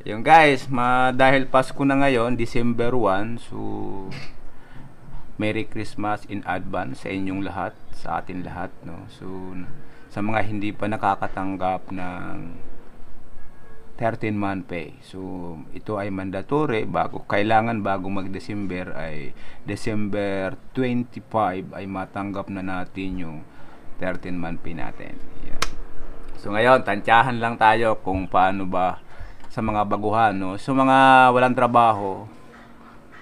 Yung guys, ma dahil Pasko na ngayon, December 1, so Merry Christmas in advance sa inyong lahat, sa atin lahat, no. So sa mga hindi pa nakakatanggap ng 13 month pay. So ito ay mandatory bago kailangan bago mag-December ay December 25 ay matanggap na natin yung 13 month pay natin. Yeah. So ngayon, tantyahan lang tayo kung paano ba sa mga baguhan. No? So mga walang trabaho,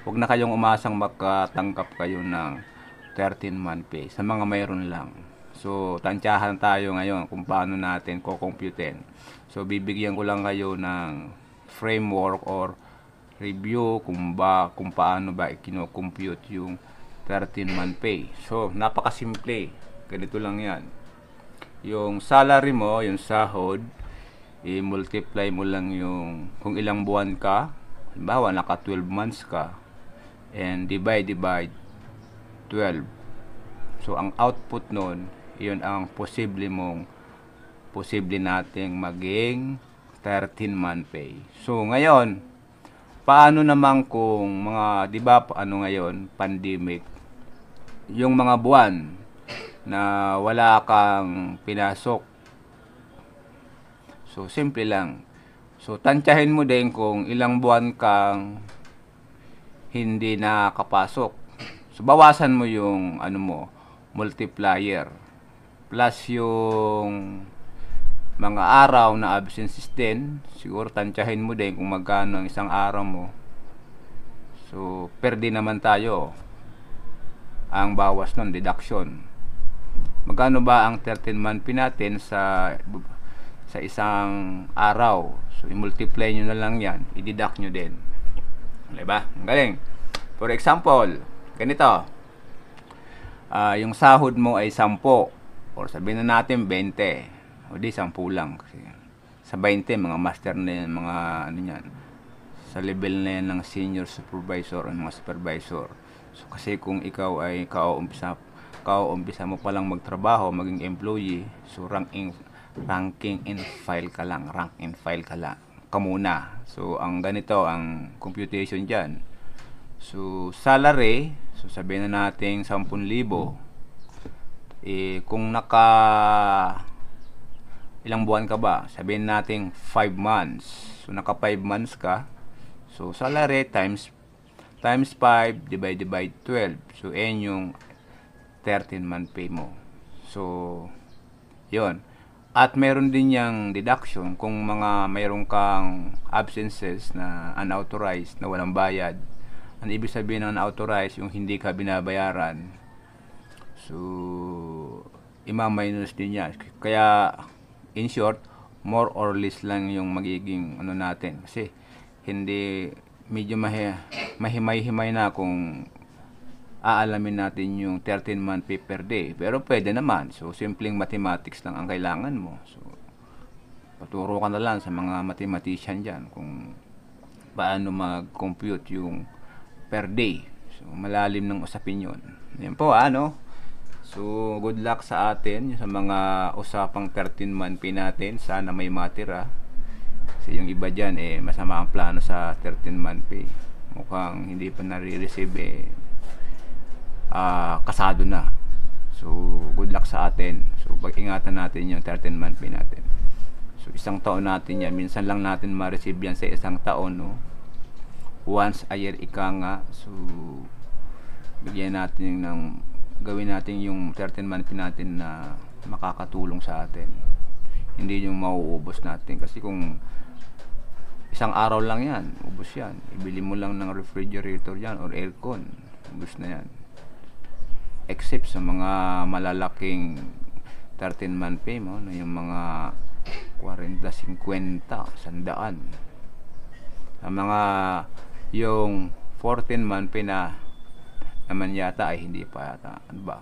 huwag na kayong umasang makatangkap kayo ng 13-month pay sa mga mayroon lang. So, tantyahan tayo ngayon kung paano natin kukumputin. So, bibigyan ko lang kayo ng framework or review kung ba kung paano ba ikinocompute yung 13-month pay. So, napakasimple. Ganito lang 'yan. Yung salary mo, yung sahod, i-multiply mo lang yung kung ilang buwan ka halimbawa naka 12 months ka and divide divide 12 so ang output nun yun ang posible mong posible nating maging 13 month pay so ngayon paano naman kung mga di ba ano ngayon pandemic yung mga buwan na wala kang pinasok So, simple lang. So, tantyahin mo din kung ilang buwan kang hindi nakapasok. So, bawasan mo yung, ano mo, multiplier. Plus yung mga araw na absences din. Siguro, tantyahin mo din kung magkano ang isang araw mo. So, perdi naman tayo ang bawas ng deduction. Magkano ba ang 13 month pinatin sa sa isang araw. So, i-multiply nyo na lang yan. I-deduct nyo din. Diba? Ang galing. For example, ganito. Uh, yung sahod mo ay 10 or sabihin na natin 20. O di 10 lang. Kasi sa 20, mga master na yan, mga ano yan. Sa level na yan ng senior supervisor o mga supervisor. So, kasi kung ikaw ay kauumpisa, kauumpisa mo palang magtrabaho, maging employee, so rank, in, ranking and file ka lang, rank and file ka lang ka muna. So, ang ganito, ang computation dyan. So, salary, so sabihin na natin 10,000. Eh, kung naka ilang buwan ka ba? Sabihin natin 5 months. So, naka 5 months ka. So, salary times times 5 divided by 12. So, n yung 13 month pay mo. So, yon at meron din yang deduction kung mga mayroon kang absences na unauthorized, na walang bayad. Ang ibig sabihin ng unauthorized, yung hindi ka binabayaran. So, ima-minus din yan. Kaya, in short, more or less lang yung magiging ano natin. Kasi, hindi, medyo mahi, mahimay-himay na kung aalamin natin yung 13 month pay per day. Pero pwede naman. So, simpleng mathematics lang ang kailangan mo. So, paturo ka na lang sa mga mathematician dyan kung paano mag-compute yung per day. So, malalim ng usapin yun. Yan po, ano? So, good luck sa atin sa mga usapang 13 month pay natin. Sana may matira. Kasi yung iba dyan, eh, masama ang plano sa 13 month pay. Mukhang hindi pa nare-receive eh uh, kasado na. So, good luck sa atin. So, pag-ingatan natin yung 13 month pay natin. So, isang taon natin yan. Minsan lang natin ma-receive yan sa isang taon, no? Once a year, ika nga. So, bigyan natin yung ng gawin natin yung 13 month pay natin na makakatulong sa atin. Hindi yung mauubos natin. Kasi kung isang araw lang yan, ubos yan. Ibili mo lang ng refrigerator yan or aircon, ubos na yan except sa mga malalaking 13 month pay mo no, yung mga 40, 50, sandaan ang mga yung 14 month pay na naman yata ay hindi pa yata ano ba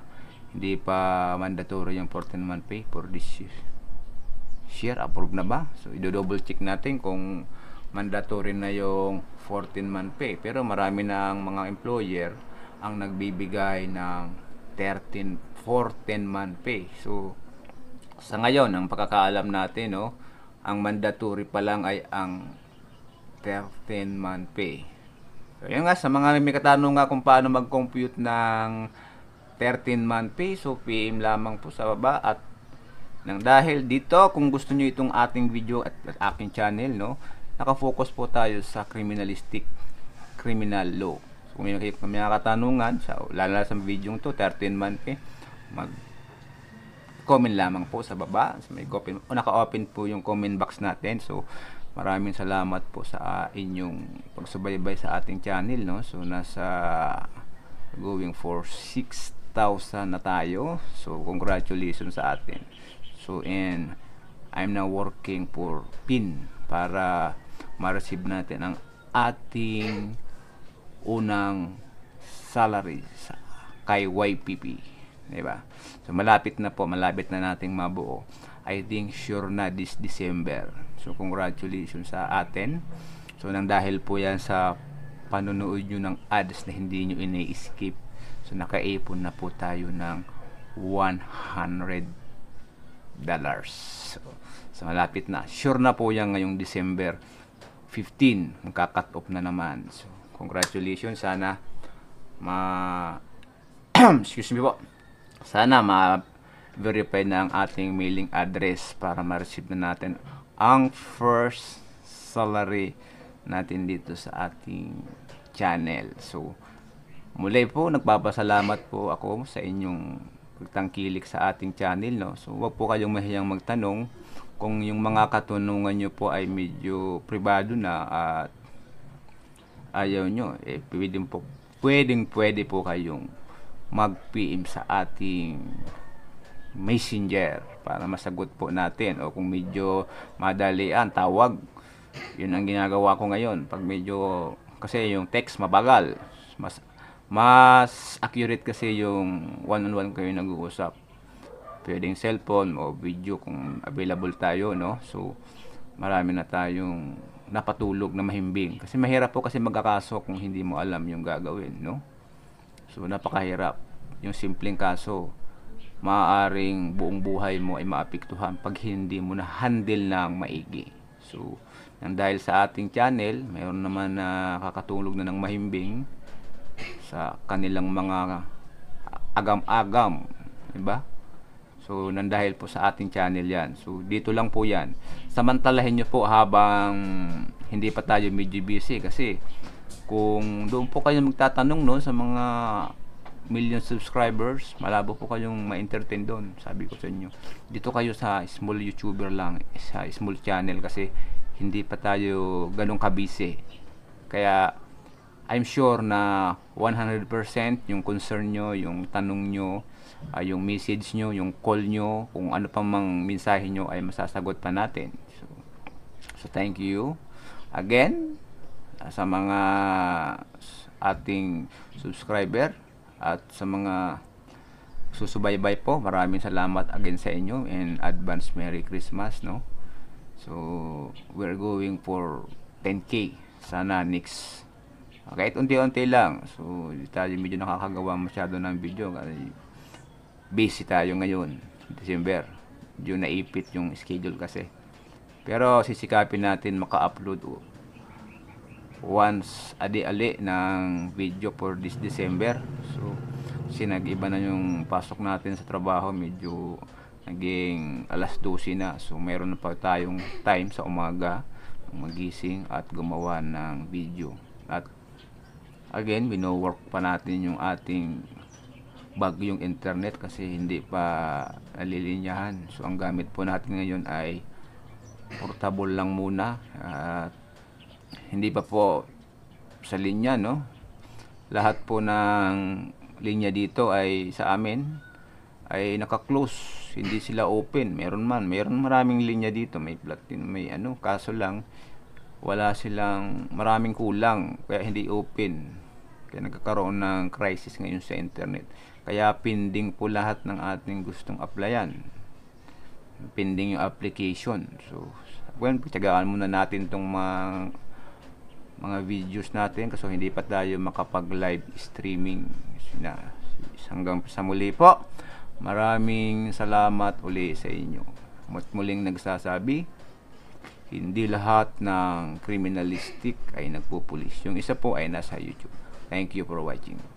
hindi pa mandatory yung 14 month pay for this year share approved na ba so i double check natin kung mandatory na yung 14 month pay pero marami ng mga employer ang nagbibigay ng 13, 14 month pay. So, sa ngayon, ang pagkakaalam natin, no, ang mandatory pa lang ay ang 13 month pay. So, yun nga, sa mga may katanong nga kung paano mag-compute ng 13 month pay, so PM lamang po sa baba at nang dahil dito, kung gusto nyo itong ating video at, at aking channel, no, nakafocus po tayo sa criminalistic criminal law kung may, may katanungan sa lalo sa video to 13 month eh, mag comment lamang po sa baba sa may open o naka-open po yung comment box natin so maraming salamat po sa uh, inyong pagsubaybay sa ating channel no so nasa going for 6,000 na tayo so congratulations sa atin so and I'm now working for pin para ma-receive natin ang ating unang salary sa kay YPP. Diba? So, malapit na po, malapit na nating mabuo. I think sure na this December. So, congratulations sa atin. So, nang dahil po yan sa panonood nyo ng ads na hindi nyo ini-skip. So, nakaipon na po tayo ng 100 dollars. So, so, malapit na. Sure na po yan ngayong December 15. magka off na naman. So, Congratulations. Sana ma excuse me po. Sana ma verify na ang ating mailing address para ma-receive na natin ang first salary natin dito sa ating channel. So, muli po, nagpapasalamat po ako sa inyong pagtangkilik sa ating channel. No? So, wag po kayong mahiyang magtanong kung yung mga katunungan nyo po ay medyo privado na at ayaw nyo, eh, pwedeng, po, pwedeng pwede po kayong mag-PM sa ating messenger para masagot po natin o kung medyo madalian tawag yun ang ginagawa ko ngayon pag medyo kasi yung text mabagal mas mas accurate kasi yung one on one kayo nag-uusap pwedeng cellphone o video kung available tayo no so marami na tayong napatulog na mahimbing. Kasi mahirap po kasi magkakaso kung hindi mo alam yung gagawin, no? So, napakahirap. Yung simpleng kaso, maaaring buong buhay mo ay maapektuhan pag hindi mo na handle ng maigi. So, nang dahil sa ating channel, mayroon naman na kakatulog na ng mahimbing sa kanilang mga agam-agam, 'di ba? So, nandahil po sa ating channel yan. So, dito lang po yan. Samantalahin nyo po habang hindi pa tayo medyo busy kasi kung doon po kayo magtatanong no, sa mga million subscribers, malabo po kayong ma-entertain doon, sabi ko sa inyo. Dito kayo sa small YouTuber lang, sa small channel kasi hindi pa tayo ganun kabise. Kaya I'm sure na 100% yung concern nyo, yung tanong nyo, uh, yung message nyo, yung call nyo, kung ano pa mang mensahe nyo ay masasagot pa natin. So, so thank you again ah, sa mga ating subscriber at sa mga susubaybay po. Maraming salamat again sa inyo and advance Merry Christmas, no? So, we're going for 10K sana next. Kahit unti-unti lang. So, di tayo medyo nakakagawa masyado ng video kasi busy tayo ngayon, December. yung naipit yung schedule kasi. Pero sisikapin natin maka-upload once ali-ali ng video for this December. So, sinag-iba na yung pasok natin sa trabaho. Medyo naging alas 12 na. So, meron na pa tayong time sa umaga magising at gumawa ng video. At again, bino-work pa natin yung ating bago yung internet kasi hindi pa nalilinyahan so ang gamit po natin ngayon ay portable lang muna at hindi pa po sa linya no lahat po ng linya dito ay sa amin ay naka-close hindi sila open meron man meron maraming linya dito may platinum may ano kaso lang wala silang maraming kulang kaya hindi open kaya nagkakaroon ng crisis ngayon sa internet kaya pending po lahat ng ating gustong applyan. Pending yung application. So, well, tiyagaan muna natin itong mga, mga videos natin kasi hindi pa tayo makapag live streaming. Na, hanggang sa muli po. Maraming salamat uli sa inyo. At muling nagsasabi, hindi lahat ng criminalistic ay nagpupulis. Yung isa po ay nasa YouTube. Thank you for watching.